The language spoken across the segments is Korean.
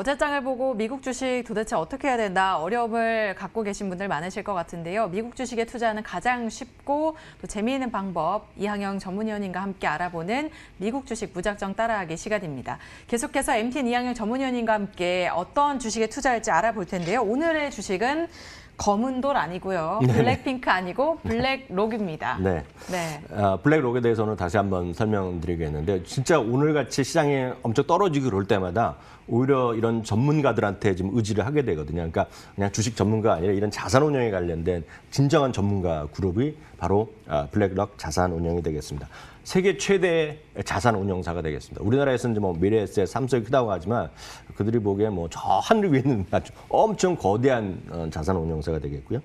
어제장을 보고 미국 주식 도대체 어떻게 해야 된다 어려움을 갖고 계신 분들 많으실 것 같은데요. 미국 주식에 투자하는 가장 쉽고 또 재미있는 방법 이항영 전문위원님과 함께 알아보는 미국 주식 무작정 따라하기 시간입니다. 계속해서 MTN 이항영 전문위원님과 함께 어떤 주식에 투자할지 알아볼 텐데요. 오늘의 주식은 검은 돌 아니고요. 네, 네. 블랙핑크 아니고 블랙록입니다. 네. 네. 아, 블랙록에 대해서는 다시 한번 설명드리겠는데 진짜 오늘같이 시장에 엄청 떨어지기 그럴 때마다 오히려 이런 전문가들한테 지금 의지를 하게 되거든요. 그러니까 그냥 주식 전문가 아니라 이런 자산 운영에 관련된 진정한 전문가 그룹이 바로 아, 블랙록 자산 운영이 되겠습니다. 세계 최대 자산 운용사가 되겠습니다. 우리나라에서는 뭐 미래에셋, 삼성이 크다고 하지만 그들이 보기에 뭐저 하늘 위에 있는 아주 엄청 거대한 어, 자산 운용사가 되겠고요.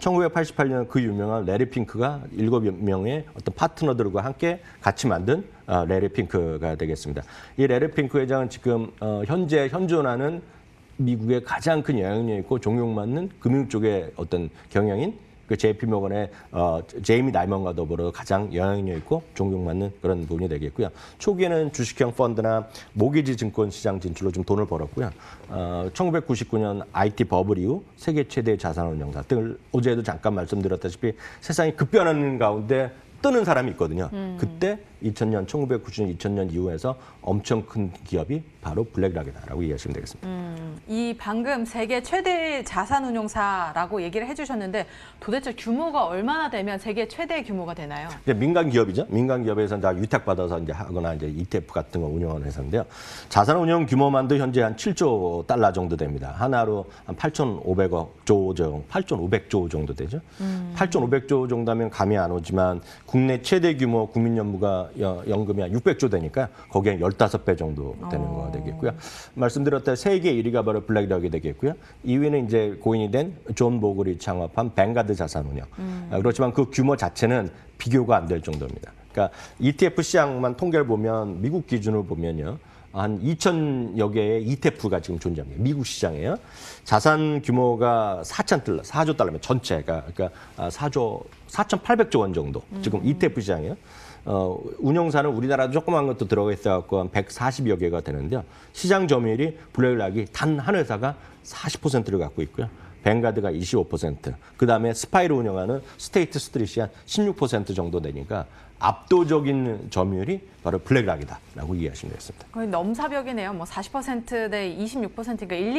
1988년 그 유명한 레리 핑크가 일곱 명의 어떤 파트너들과 함께 같이 만든 어, 레리 핑크가 되겠습니다. 이 레리 핑크 회장은 지금 어, 현재 현존하는 미국의 가장 큰 영향력 있고 종용받는 금융 쪽의 어떤 경향인 그 JP 모건의 어, 제이미 나이먼과 더불어 가장 영향력 있고 존경받는 그런 부 분이 되겠고요. 초기에는 주식형 펀드나 모기지 증권 시장 진출로 좀 돈을 벌었고요. 어, 1999년 IT 버블 이후 세계 최대 자산운용사 등을 어제도 잠깐 말씀드렸다시피 세상이 급변하는 가운데 뜨는 사람이 있거든요. 음. 그때 2000년, 1990년, 2000년 이후에서 엄청 큰 기업이 바로 블랙락이다라고 이해하시면 되겠습니다. 음. 이 방금 세계 최대 자산운용사라고 얘기를 해주셨는데 도대체 규모가 얼마나 되면 세계 최대 규모가 되나요? 이제 민간 기업이죠. 민간 기업에서 다 위탁 받아서 이제 하거나 이제 ETF 같은 거 운영하는 회사인데요. 자산운용 규모만도 현재 한 7조 달러 정도 됩니다. 하나로 한 8,500억 조 정, 8,500조 정도 되죠. 음. 8,500조 정도면 감이 안 오지만 국내 최대 규모 국민연금가 연금이 한 600조 되니까 거기에 15배 정도 되는 거가 어. 되겠고요. 말씀드렸다 세계 1위가 바로 블랙락이 되겠고요. 2위는 이제 고인이 된 존 보글이 창업한 뱅가드 자산운용. 음. 아, 그렇지만 그 규모 자체는 비교가 안 될 정도입니다. 그러니까 ETF 시장만 통계를 보면 미국 기준으로 보면요. 한 2천여 개의 ETF가 지금 존재합니다. 미국 시장에요. 자산 규모가 4천 달러, 4조 달러면 전체가 그러니까 4조 그러니까, 아, 4,800조 원 정도 지금 ETF 시장에요. 어, 운영사는 우리나라 도 조그만 것도 들어가 있어갖고 한 140여 개가 되는데요. 시장 점유율이 블랙락이 단 한 회사가 40%를 갖고 있고요. 벵가드가 25%, 그 다음에 스파이를 운영하는 스테이트 스트릿이 한16% 정도 되니까 압도적인 점유율이 바로 블랙락이다라고 이해하시면 되겠습니다. 거의 넘사벽이네요. 뭐 40%대 26%니까 1,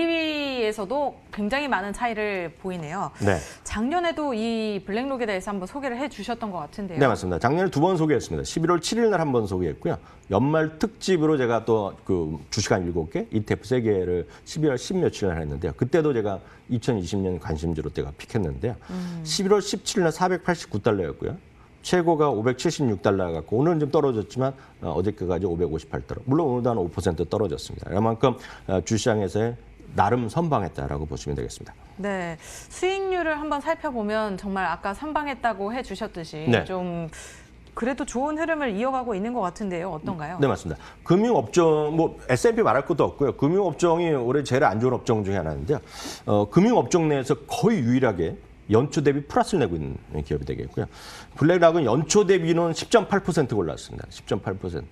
2위에서도 굉장히 많은 차이를 보이네요. 네. 작년에도 이 블랙록에 대해서 한번 소개를 해주셨던 것 같은데요. 네 맞습니다. 작년에 두 번 소개했습니다. 11월 7일 날한번 소개했고요. 연말 특집으로 제가 또그 주식한 7개, ETF 3개를 12월 10 며칠 날 했는데요. 그때도 제가 2020년 관심주로 때가 픽했는데요. 음. 11월 17일 날 489달러였고요. 최고가 576달러 갖고 오늘은 좀 떨어졌지만 어, 어제까지 558달러. 물론 오늘도 한 5% 떨어졌습니다. 그만큼 어, 주시장에서의 나름 선방했다라고 보시면 되겠습니다. 네, 수익률을 한번 살펴보면 정말 아까 선방했다고 해주셨듯이 네. 좀 그래도 좋은 흐름을 이어가고 있는 것 같은데요. 어떤가요? 네, 맞습니다. 금융업종, 뭐 S&P 말할 것도 없고요. 금융업종이 올해 제일 안 좋은 업종 중에 하나인데요. 어, 금융업종 내에서 거의 유일하게 연초 대비 플러스를 내고 있는 기업이 되겠고요. 블랙락은 연초 대비는 10.8% 올랐습니다. 10.8%.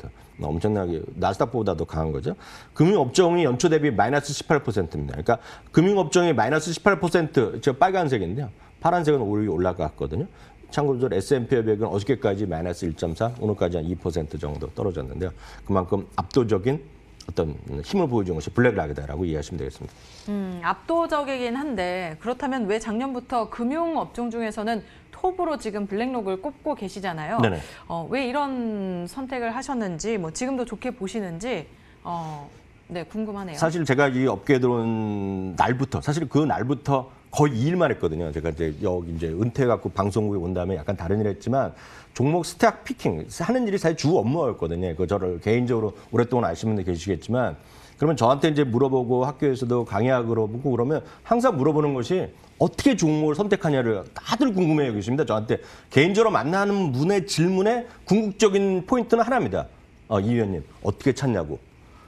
엄청나게 나스닥보다도 강한 거죠. 금융업종이 연초 대비 마이너스 18%입니다. 그러니까 금융업종이 마이너스 18%저 빨간색인데요. 파란색은 오히려 올라갔거든요. 참고로 S&P 500은 어저께까지 마이너스 1.4, 오늘까지 한 2% 정도 떨어졌는데요. 그만큼 압도적인 어떤 힘을 보여준 것이 블랙락이다라고 이해하시면 되겠습니다. 음, 압도적이긴 한데 그렇다면 왜 작년부터 금융 업종 중에서는 톱으로 지금 블랙록을 꼽고 계시잖아요. 네네. 어, 왜 이런 선택을 하셨는지 뭐 지금도 좋게 보시는지 어, 네 궁금하네요. 사실 제가 이 업계에 들어온 날부터 사실 그 날부터 거의 2일만 했거든요. 제가 이제 여기 이제 은퇴해갖고 방송국에 온 다음에 약간 다른 일 했지만 종목 스탁 피킹 하는 일이 사실 주 업무였거든요. 그 저를 개인적으로 오랫동안 아시는 분들 계시겠지만 그러면 저한테 이제 물어보고 학교에서도 강의학으로 묻고 그러면 항상 물어보는 것이 어떻게 종목을 선택하냐를 다들 궁금해 여기십니다. 저한테 개인적으로 만나는 문의 질문에 궁극적인 포인트는 하나입니다. 어, 이 위원님 어떻게 찾냐고.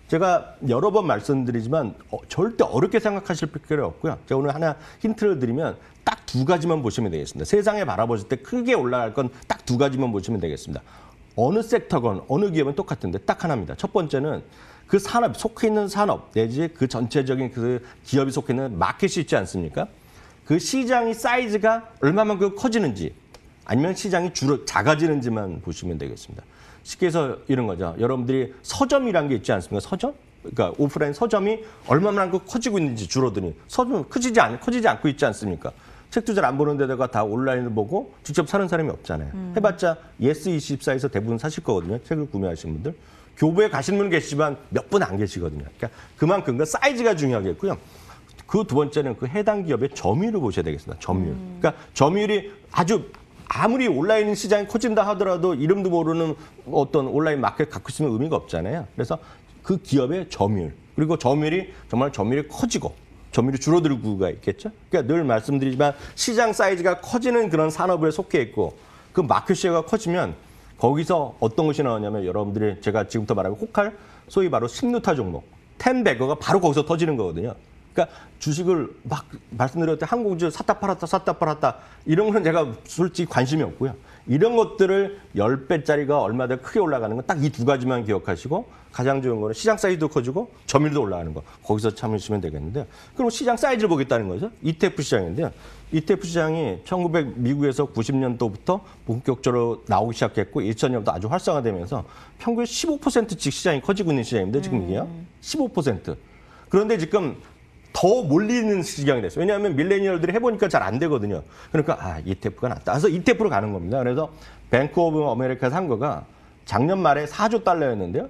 제가 여러 번 말씀드리지만 어, 절대 어렵게 생각하실 필요 없고요. 제가 오늘 하나 힌트를 드리면 딱 두 가지만 보시면 되겠습니다. 세상에 바라보실 때 크게 올라갈 건 딱 두 가지만 보시면 되겠습니다. 어느 섹터건 어느 기업은 똑같은데 딱 하나입니다. 첫 번째는 그 산업 속해 있는 산업 내지 그 전체적인 그 기업이 속해 있는 마켓이 있지 않습니까? 그 시장의 사이즈가 얼마만큼 커지는지 아니면 시장이 주로 작아지는지만 보시면 되겠습니다. 쉽게 해서 이런 거죠. 여러분들이 서점이란 게 있지 않습니까? 서점? 그러니까 오프라인 서점이 얼마만큼 커지고 있는지 줄어드니 서점 은 커지지 않 커지지 않고 있지 않습니까? 책도 잘 안 보는 데다가 다 온라인을 보고 직접 사는 사람이 없잖아요. 음. 해봤자 예스24에서 대부분 사실 거거든요. 책을 구매하신 분들. 교부에 가신 분 계시지만 몇 분 안 계시거든요. 그러니까 그만큼 그 사이즈가 중요하겠고요. 그 두 번째는 그 해당 기업의 점유율을 보셔야 되겠습니다. 점유율. 음. 그러니까 점유율이 아주 아무리 온라인 시장이 커진다 하더라도 이름도 모르는 어떤 온라인 마켓 갖고 있으면 의미가 없잖아요. 그래서 그 기업의 점유율 그리고 점유율이 정말 점유율이 커지고 점유율이 줄어들고가 있겠죠. 그러니까 늘 말씀드리지만 시장 사이즈가 커지는 그런 산업에 속해 있고 그 마켓 시어가 커지면 거기서 어떤 것이 나오냐면 여러분들이 제가 지금부터 말하는 혹칼 소위 바로 식루타 종목 텐베거가 바로 거기서 터지는 거거든요. 그러니까 주식을 막 말씀드렸듯 한국 주 샀다 팔았다 샀다 팔았다 이런 거는 제가 솔직히 관심이 없고요. 이런 것들을 1 0배짜리가 얼마 더 크게 올라가는 건 딱 이 두 가지만 기억하시고 가장 좋은 거는 시장 사이즈도 커지고 점유율도 올라가는 거. 거기서 참으시면 되겠는데요. 그럼 시장 사이즈를 보겠다는 거죠. ETF 시장인데요. ETF 시장이 1900 미국에서 90년도부터 본격적으로 나오기 시작했고 2000년도 아주 활성화되면서 평균 15%씩 시장이 커지고 있는 시장인데 지금 이게요. 15%. 그런데 지금 더 몰리는 시장이 됐어요. 왜냐하면 밀레니얼들이 해보니까 잘 안 되거든요. 그러니까 아 ETF가 낫다. 그래서 ETF로 가는 겁니다. 그래서 뱅크 오브 아메리카 산 거가 작년 말에 4조 달러였는데요.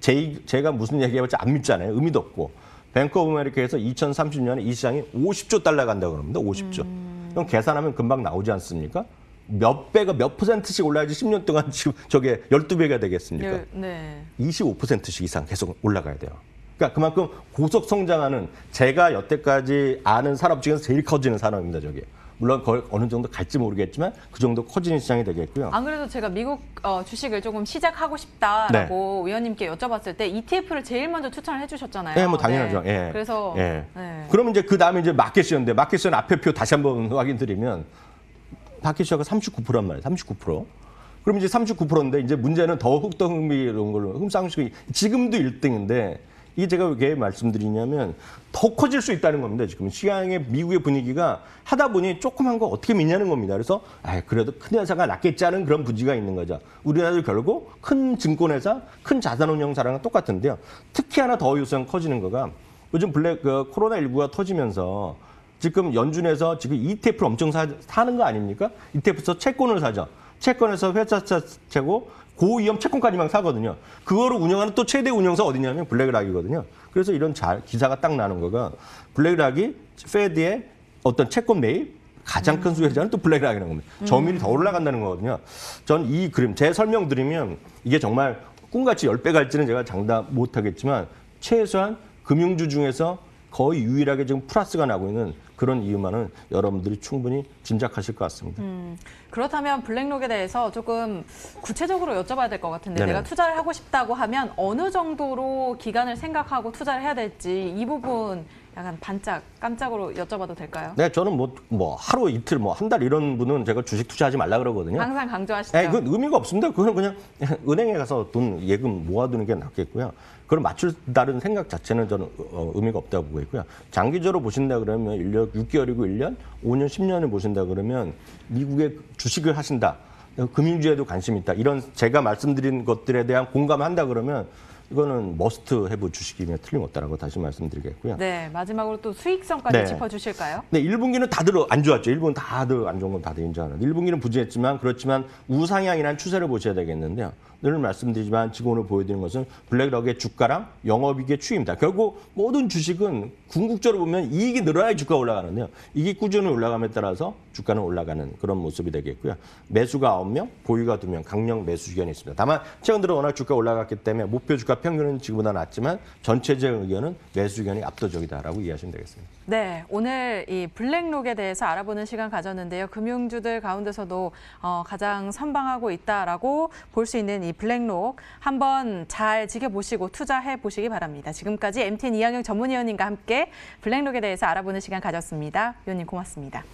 제, 제가 무슨 얘기해봤자 안 믿잖아요. 의미도 없고. 뱅크 오브 아메리카에서 2030년에 이 시장이 50조 달러 간다고 그럽니다. 50조. 음... 그럼 계산하면 금방 나오지 않습니까? 몇 배가 몇 퍼센트씩 올라야지 10년 동안 지금 저게 12배가 되겠습니까? 네. 25%씩 이상 계속 올라가야 돼요. 그러니까 그만큼 고속 성장하는 제가 여태까지 아는 산업 중에서 제일 커지는 산업입니다, 저게. 물론 어느 정도 갈지 모르겠지만 그 정도 커지는 시장이 되겠고요. 안 그래도 제가 미국 어, 주식을 조금 시작하고 싶다라고 네. 위원님께 여쭤봤을 때 ETF를 제일 먼저 추천을 해주셨잖아요. 네, 뭐 당연하죠. 네. 예. 그래서 예. 네. 그러면 이제 그 다음에 이제 마켓이었는데 마켓은 앞에 표 다시 한번 확인드리면 마켓이가 39%란 말이에요. 39%. 그럼 이제 39%인데 이제 문제는 더욱더 흥미로운 걸로 흠상식이 지금도 1등인데 이게 제가 왜 말씀드리냐면 더 커질 수 있다는 겁니다. 지금 시장의 미국의 분위기가 하다 보니 조그만 거 어떻게 믿냐는 겁니다. 그래서 아이 그래도 큰 회사가 낫겠지 하는 그런 분위기가 있는 거죠. 우리나라도 결국 큰 증권회사, 큰 자산운용사랑 은 똑같은데요. 특히 하나 더 요즘 커지는 거가 요즘 블랙 그 코로나19가 터지면서 지금 연준에서 지금 ETF를 엄청 사, 사는 거 아닙니까? ETF에서 채권을 사죠. 채권에서 회사 채고 고위험 채권까지만 사거든요. 그거를 운영하는 또 최대 운영사 어디냐면 블랙락이거든요. 그래서 이런 잘 기사가 딱 나는 거가 블랙락이 페드의 어떤 채권 매입 가장 큰 수혜자는 또 블랙락이라는 겁니다. 음. 점유율이 더 올라간다는 거거든요. 전 이 그림 제 설명 드리면 이게 정말 꿈같이 열 배 갈지는 제가 장담 못 하겠지만 최소한 금융주 중에서 거의 유일하게 지금 플러스가 나고 있는 그런 이유만은 여러분들이 충분히 짐작하실 것 같습니다. 음, 그렇다면 블랙록에 대해서 조금 구체적으로 여쭤봐야 될 것 같은데 네네. 내가 투자를 하고 싶다고 하면 어느 정도로 기간을 생각하고 투자를 해야 될지 이 부분 약간 반짝 깜짝으로 여쭤봐도 될까요? 네, 저는 뭐, 뭐 하루 이틀 뭐 한 달 이런 분은 제가 주식 투자하지 말라 그러거든요. 항상 강조하시죠. 네, 그건 의미가 없습니다. 그건 그냥 은행에 가서 돈 예금 모아두는 게 낫겠고요. 그걸 맞출 다는 생각 자체는 저는 어, 의미가 없다고 보고 있고요. 장기적으로 보신다 그러면 1년 6개월이고 1년, 5년, 10년을 보신다 그러면 미국의 주식을 하신다. 금융주에도 관심이 있다. 이런 제가 말씀드린 것들에 대한 공감한다 그러면 이거는 머스트 해부 주식이면 틀림없다라고 다시 말씀드리겠고요. 네, 마지막으로 또 수익성까지 네. 짚어주실까요? 네, 1분기는 다들 안 좋았죠. 1분 다들 안 좋은 건 다들 인정하는데 1분기는 부진했지만 그렇지만 우상향이라는 추세를 보셔야 되겠는데요. 늘 말씀드리지만 지금 오늘 보여드리는 것은 블랙럭의 주가랑 영업이익의 추입니다. 결국 모든 주식은 궁극적으로 보면 이익이 늘어야 주가 가 올라가는데요. 이게 꾸준히 올라감에 따라서 주가는 올라가는 그런 모습이 되겠고요. 매수가 9명, 보유가 2명, 강력 매수 주견이 있습니다. 다만 최근 들어 워낙 주가 올라갔기 때문에 목표 주가 평균은 지금보다 낮지만 전체적인 의견은 매수 의견이 압도적이다라고 이해하시면 되겠습니다. 네, 오늘 이 블랙록에 대해서 알아보는 시간 가졌는데요. 금융주들 가운데서도 어, 가장 선방하고 있다라고 볼 수 있는 이 블랙록 한번 잘 지켜보시고 투자해 보시기 바랍니다. 지금까지 MTN 이양영 전문위원님과 함께 블랙록에 대해서 알아보는 시간 가졌습니다. 위원님 고맙습니다.